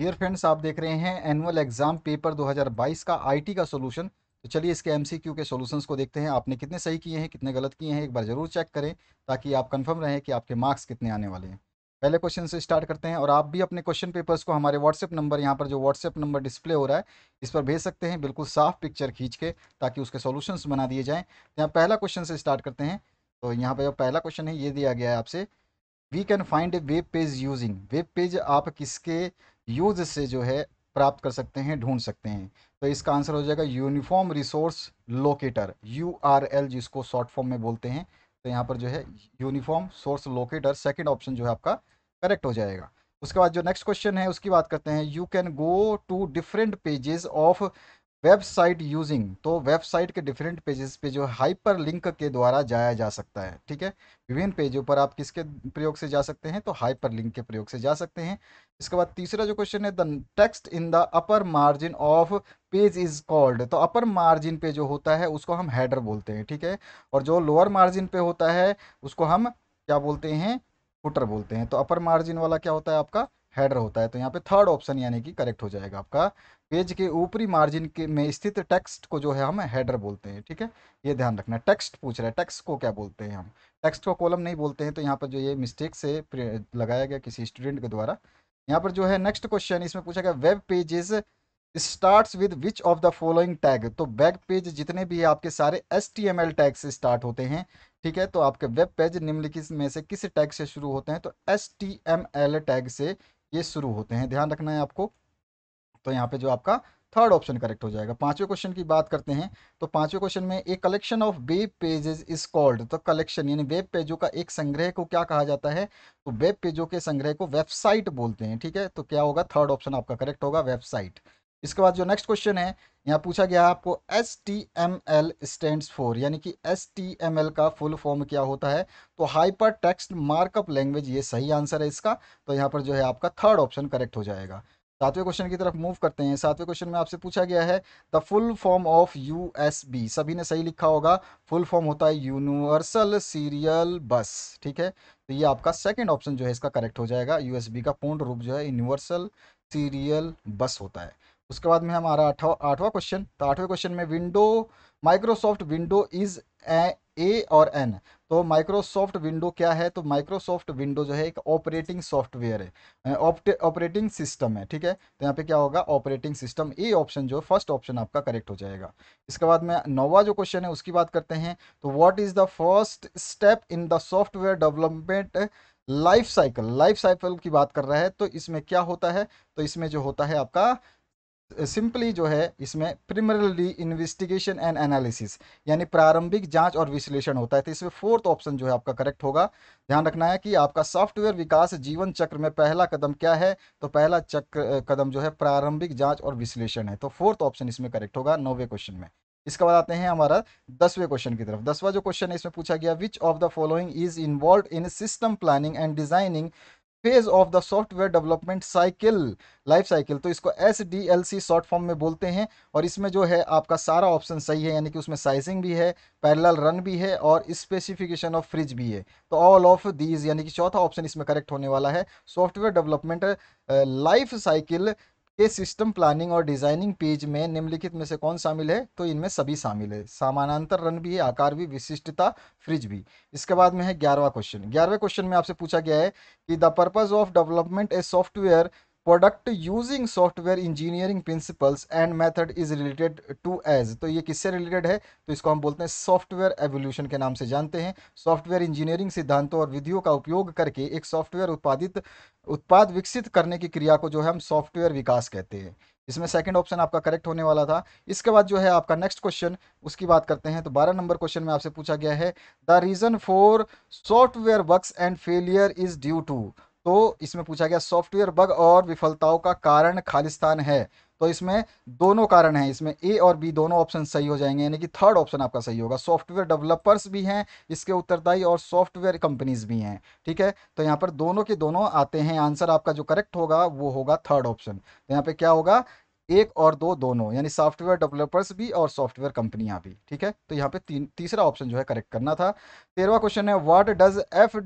Dear friends आप देख रहे हैं एनुअल एग्जाम पेपर 2022 का आईटी का सॉल्यूशन तो चलिए इसके एमसीक्यू के सॉल्यूशंस को देखते हैं आपने कितने सही किए हैं कितने गलत किए हैं एक बार जरूर चेक करें ताकि आप कंफर्म रहें कि आपके मार्क्स कितने आने वाले हैं पहले क्वेश्चन से स्टार्ट करते हैं और आप भी अपने क्वेश्चन पेपर्स को हमारे व्हाट्सएप नंबर यहाँ पर जो व्हाट्सएप नंबर डिस्प्ले हो रहा है इस पर भेज सकते हैं बिल्कुल साफ पिक्चर खींच के ताकि उसके सोल्यूशंस बना दिए जाएँ तो यहाँ पहला क्वेश्चन से स्टार्ट करते हैं तो यहाँ पर जो पहला क्वेश्चन है ये दिया गया है आपसे we can find a web page using web page आप किसके यूज से जो है प्राप्त कर सकते हैं ढूंढ सकते हैं तो इसका आंसर हो जाएगा uniform resource locator U R L जिसको शॉर्ट फॉर्म में बोलते हैं तो यहाँ पर जो है uniform source locator second option जो है आपका करेक्ट हो जाएगा उसके बाद जो नेक्स्ट क्वेश्चन है उसकी बात करते हैं you can go to different pages of website using तो वेबसाइट के डिफरेंट पेजेस पे जो हाइपर लिंक के द्वारा जाया जा सकता है ठीक है विभिन्न पेजों पर आप किसके प्रयोग से जा सकते हैं तो हाइपर लिंक के प्रयोग से जा सकते हैं इसके बाद तीसरा जो क्वेश्चन है the text in the upper margin of page is called तो अपर मार्जिन पे जो होता है उसको हम हैडर बोलते हैं ठीक है और जो लोअर मार्जिन पे होता है उसको हम क्या बोलते हैं फुटर बोलते हैं तो अपर मार्जिन वाला क्या होता है आपका हेडर होता है तो यहाँ पे थर्ड ऑप्शन यानी कि करेक्ट हो जाएगा आपका पेज के ऊपरी मार्जिन के में स्थित टेक्स्ट को जो है हम हेडर बोलते हैं ठीक है ये ध्यान रखना टेक्स्ट पूछ रहा है टेक्स्ट को क्या बोलते हैं हम टेक्स्ट को कॉलम नहीं बोलते हैं तो यहाँ पर जो ये मिस्टेक से लगाया गया किसी स्टूडेंट के द्वारा यहाँ पर जो है नेक्स्ट क्वेश्चन इसमें पूछा गया web pages start with which of the following tag तो वेब पेज जितने भी है आपके सारे H T M L tag से स्टार्ट होते हैं ठीक है तो आपके वेब पेज निम्नलिखित में से किस टैग से शुरू होते हैं तो H T M L tag से ये शुरू होते हैं ध्यान रखना है आपको तो यहाँ पे जो आपका थर्ड ऑप्शन करेक्ट हो जाएगा पांचवें क्वेश्चन की बात करते हैं तो पांचवें क्वेश्चन में एक collection of web pages is called तो कलेक्शन यानी वेब पेजों का एक संग्रह को क्या कहा जाता है तो वेब पेजों के संग्रह को वेबसाइट बोलते हैं ठीक है तो क्या होगा थर्ड ऑप्शन आपका करेक्ट होगा वेबसाइट इसके बाद जो नेक्स्ट क्वेश्चन है यहाँ पूछा गया आपको H T M L stand for यानी कि एस टी एम एल का फुल फॉर्म क्या होता है तो हाइपर टेक्स्ट मार्कअप लैंग्वेज ये सही आंसर है इसका तो यहाँ पर जो है आपका थर्ड ऑप्शन करेक्ट हो जाएगा सातवें क्वेश्चन की तरफ मूव करते हैं सातवें क्वेश्चन में आपसे पूछा गया है the full form of U S B सभी ने सही लिखा होगा फुल फॉर्म होता है यूनिवर्सल सीरियल बस ठीक है तो ये आपका सेकेंड ऑप्शन जो है इसका करेक्ट हो जाएगा यूएसबी का पूर्ण रूप जो है यूनिवर्सल सीरियल बस होता है उसके बाद में हमारा आठवा आठवा क्वेश्चन तो आठवें क्वेश्चन में window Microsoft window is a और एन तो माइक्रोसॉफ्ट विंडो क्या है तो माइक्रोसॉफ्ट विंडो जो है एक ऑपरेटिंग सॉफ्टवेयर है ऑपरेटिंग सिस्टम है ठीक है तो यहाँ पे क्या होगा ऑपरेटिंग सिस्टम ए ऑप्शन जो है फर्स्ट ऑप्शन आपका करेक्ट हो जाएगा इसके बाद में नौवा जो क्वेश्चन है उसकी बात करते हैं तो what is the first step in the software development life cycle life cycle की बात कर रहा है तो इसमें क्या होता है तो इसमें जो होता है आपका सिंपली जो है इसमें प्रिमरली इन्वेस्टिगेशन एंड एनालिसिस यानी प्रारंभिक जांच और विश्लेषण होता है तो इसमें फोर्थ ऑप्शन जो है आपका करेक्ट होगा ध्यान रखना है कि आपका सॉफ्टवेयर विकास जीवन चक्र में पहला कदम क्या है तो पहला चक्र कदम जो है प्रारंभिक जाँच और विश्लेषण है तो फोर्थ ऑप्शन इसमें करेक्ट होगा नौवे क्वेश्चन में इसके बाद आते हैं हमारा दसवें क्वेश्चन की तरफ दसवा जो क्वेश्चन है इसमें पूछा गया which of the following is involve in system planning and designing phase of the software development cycle life cycle तो इसको S D L C short form में बोलते हैं और इसमें जो है आपका सारा ऑप्शन सही है यानी कि उसमें साइजिंग भी है पैरेलल रन भी है और स्पेसिफिकेशन ऑफ फ्रिज भी है तो ऑल ऑफ दीज यानी कि चौथा ऑप्शन इसमें करेक्ट होने वाला है सॉफ्टवेयर डेवलपमेंट लाइफ साइकिल के सिस्टम प्लानिंग और डिजाइनिंग पेज में निम्नलिखित में से कौन शामिल है तो इनमें सभी शामिल है समानांतर रन भी है आकार भी विशिष्टता फ्रिज भी इसके बाद में है ग्यारहवा क्वेश्चन ग्यारहवें क्वेश्चन में आपसे पूछा गया है कि the purpose of development a software product using software engineering principles and method is related to as तो ये किससे रिलेटेड है तो इसको हम बोलते हैं सॉफ्टवेयर एवोल्यूशन के नाम से जानते हैं सॉफ्टवेयर इंजीनियरिंग सिद्धांतों और विधियों का उपयोग करके एक सॉफ्टवेयर उत्पादित उत्पाद विकसित करने की क्रिया को जो है हम सॉफ्टवेयर विकास कहते हैं इसमें सेकंड ऑप्शन आपका करेक्ट होने वाला था इसके बाद जो है आपका नेक्स्ट क्वेश्चन उसकी बात करते हैं तो 12 नंबर क्वेश्चन में आपसे पूछा गया है the reason for software works and failure is due to तो इसमें पूछा गया सॉफ्टवेयर बग और विफलताओं का कारण खालिस्तान है तो इसमें दोनों कारण हैं इसमें ए और बी दोनों ऑप्शन सही हो जाएंगे यानी कि थर्ड ऑप्शन आपका सही होगा सॉफ्टवेयर डेवलपर्स भी हैं इसके उत्तरदायी और सॉफ्टवेयर कंपनीज भी हैं ठीक है तो यहाँ पर दोनों के दोनों आते हैं आंसर आपका जो करेक्ट होगा वो होगा थर्ड ऑप्शन तो यहाँ पे क्या होगा एक और दो दोनों यानी सॉफ्टवेयर डेवलपर्स भी और सॉफ्टवेयर कंपनियां भी ठीक है तो यहाँ पे ती, तीसरा ऑप्शन जो है करेक्ट करना था तेरवा क्वेश्चन है what does F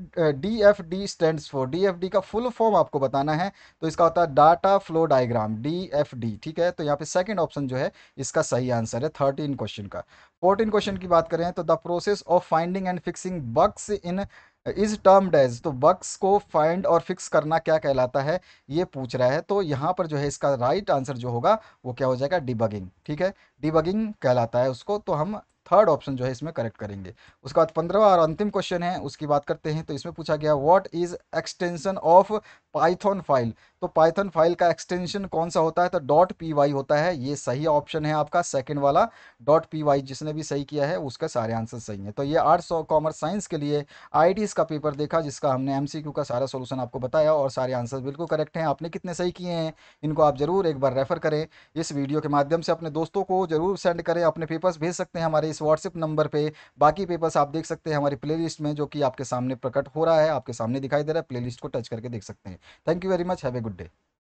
D F D stand for D F D का फुल फॉर्म आपको बताना है तो इसका होता है data flow diagram D F D ठीक है तो यहाँ पे सेकेंड ऑप्शन जो है इसका सही आंसर है थर्टीन क्वेश्चन का फोर्टीन क्वेश्चन की बात करें तो the process of finding and fixing bugs in is termed as तो वक्स को फाइंड और फिक्स करना क्या कहलाता है ये पूछ रहा है तो यहाँ पर जो है इसका राइट right आंसर जो होगा वो क्या हो जाएगा डिबगिंग ठीक है डिबगिंग कहलाता है उसको तो हम थर्ड ऑप्शन जो है इसमें करेक्ट करेंगे उसके बाद पंद्रह और अंतिम क्वेश्चन है उसकी बात करते हैं तो इसमें पूछा गया what is extension of Python file तो पाइथन फाइल का एक्सटेंशन कौन सा होता है तो डॉट पी वाई होता है ये सही ऑप्शन है आपका सेकंड वाला डॉट पी वाई जिसने भी सही किया है उसका सारे आंसर सही है तो ये आर्ट्स और कॉमर्स साइंस के लिए आई का पेपर देखा जिसका हमने एम का सारा सोल्यूशन आपको बताया और सारे आंसर बिल्कुल करेक्ट हैं आपने कितने सही किए हैं इनको आप ज़रूर एक बार रेफर करें इस वीडियो के माध्यम से अपने दोस्तों को जरूर सेंड करें अपने पेपर्स भेज सकते हैं हमारे इस व्हाट्सएप नंबर पर बाकी पेपर्स आप देख सकते हैं हमारी प्ले में जो कि आपके सामने प्रकट हो रहा है आपके सामने दिखाई दे रहा है प्ले को टच करके देख सकते हैं Thank you very much. Have a good day.